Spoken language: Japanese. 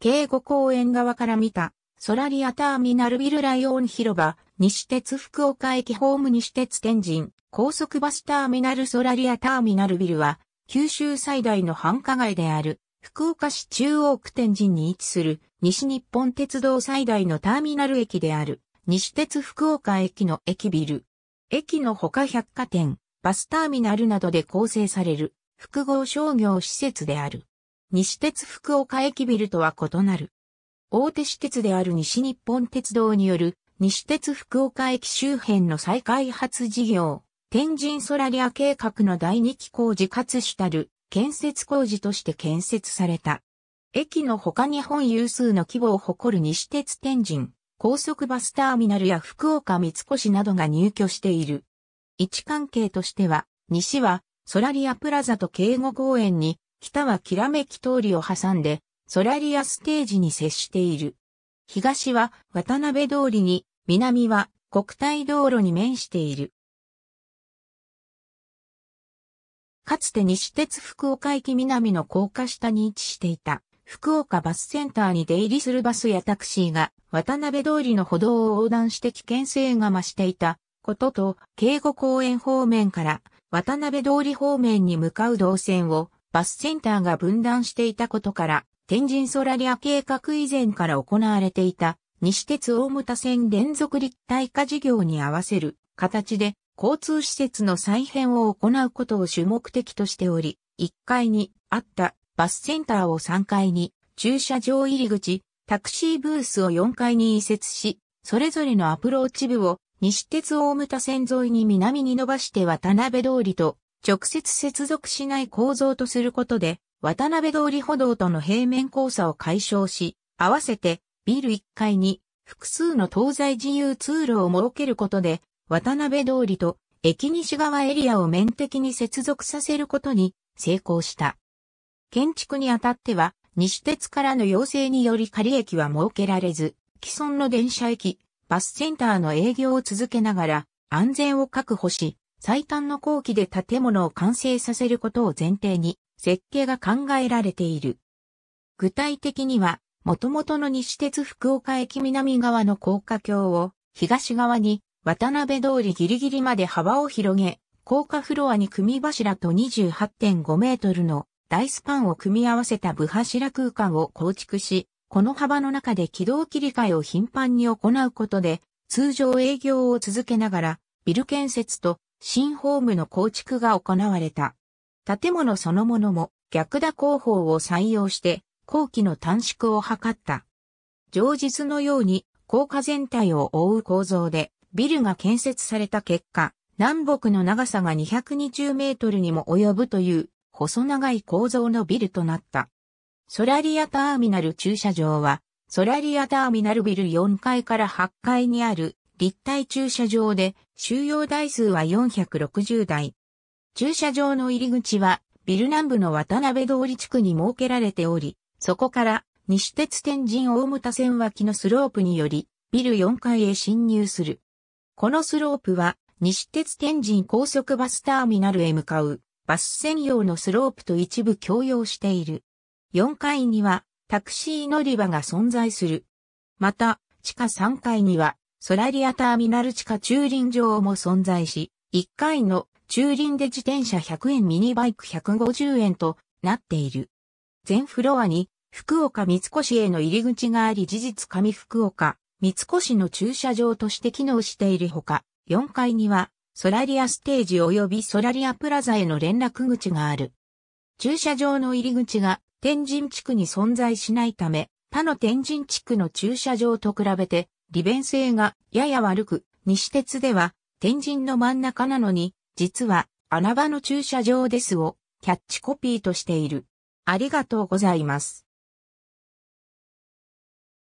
警護公園側から見た、ソラリアターミナルビルライオン広場、西鉄福岡駅ホーム西鉄天神、高速バスターミナルソラリアターミナルビルは、九州最大の繁華街である、福岡市中央区天神に位置する、西日本鉄道最大のターミナル駅である、西鉄福岡駅の駅ビル。駅の他百貨店、バスターミナルなどで構成される、複合商業施設である。西鉄福岡駅ビルとは異なる。大手私鉄である西日本鉄道による西鉄福岡駅周辺の再開発事業、天神ソラリア計画の第二期工事かつ主たる建設工事として建設された。駅の他日本有数の規模を誇る西鉄天神、高速バスターミナルや福岡三越などが入居している。位置関係としては、西はソラリアプラザと敬語公園に北はきらめき通りを挟んで、ソラリアステージに接している。東は渡辺通りに、南は国体道路に面している。かつて西鉄福岡駅南の高架下に位置していた福岡バスセンターに出入りするバスやタクシーが渡辺通りの歩道を横断して危険性が増していたことと、警護公園方面から渡辺通り方面に向かう動線をバスセンターが分断していたことから、天神ソラリア計画以前から行われていた、西鉄大牟田線連続立体化事業に合わせる形で、交通施設の再編を行うことを主目的としており、1階にあったバスセンターを3階に、駐車場入り口、タクシーブースを4階に移設し、それぞれのアプローチ部を西鉄大牟田線沿いに南に伸ばして渡辺通りと直接接続しない構造とすることで、渡辺通り歩道との平面交差を解消し、合わせてビル1階に複数の東西自由通路を設けることで、渡辺通りと駅西側エリアを面的に接続させることに成功した。建築にあたっては、西鉄からの要請により仮駅は設けられず、既存の電車駅、バスセンターの営業を続けながら安全を確保し、最短の工期で建物を完成させることを前提に設計が考えられている。具体的には、元々の西鉄福岡駅南側の高架橋を東側に渡辺通りギリギリまで幅を広げ、高架フロアに組柱と28.5メートルの大スパンを組み合わせた部柱空間を構築し、この幅の中で軌道切り替えを頻繁に行うことで、通常営業を続けながら、ビル建設と新ホームの構築が行われた。建物そのものも逆打工法を採用して工期の短縮を図った。上日のように高架全体を覆う構造でビルが建設された結果、南北の長さが220メートルにも及ぶという細長い構造のビルとなった。ソラリアターミナル駐車場はソラリアターミナルビル4階から8階にある立体駐車場で収容台数は460台。駐車場の入り口はビル南部の渡辺通り地区に設けられており、そこから西鉄天神大牟田線脇のスロープによりビル4階へ侵入する。このスロープは西鉄天神高速バスターミナルへ向かうバス専用のスロープと一部共用している。4階にはタクシー乗り場が存在する。また、地下3階にはソラリアターミナル地下駐輪場も存在し、1階の駐輪で自転車100円ミニバイク150円となっている。全フロアに福岡三越への入り口があり事実上福岡三越の駐車場として機能しているほか、4階にはソラリアステージ及びソラリアプラザへの連絡口がある。駐車場の入り口が天神地区に存在しないため、他の天神地区の駐車場と比べて利便性がやや悪く、西鉄では天神の真ん中なのに、実は穴場の駐車場ですをキャッチコピーとしている。ありがとうございます。